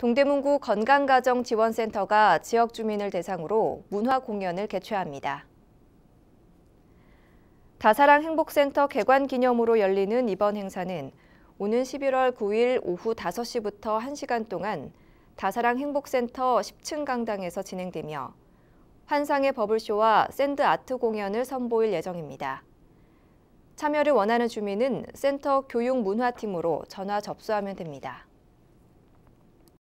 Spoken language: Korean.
동대문구 건강가정지원센터가 지역 주민을 대상으로 문화 공연을 개최합니다. 다사랑 행복센터 개관 기념으로 열리는 이번 행사는 오는 11월 9일 오후 5시부터 1시간 동안 다사랑 행복센터 10층 강당에서 진행되며 환상의 버블쇼와 샌드 아트 공연을 선보일 예정입니다. 참여를 원하는 주민은 센터 교육문화팀으로 전화 접수하면 됩니다.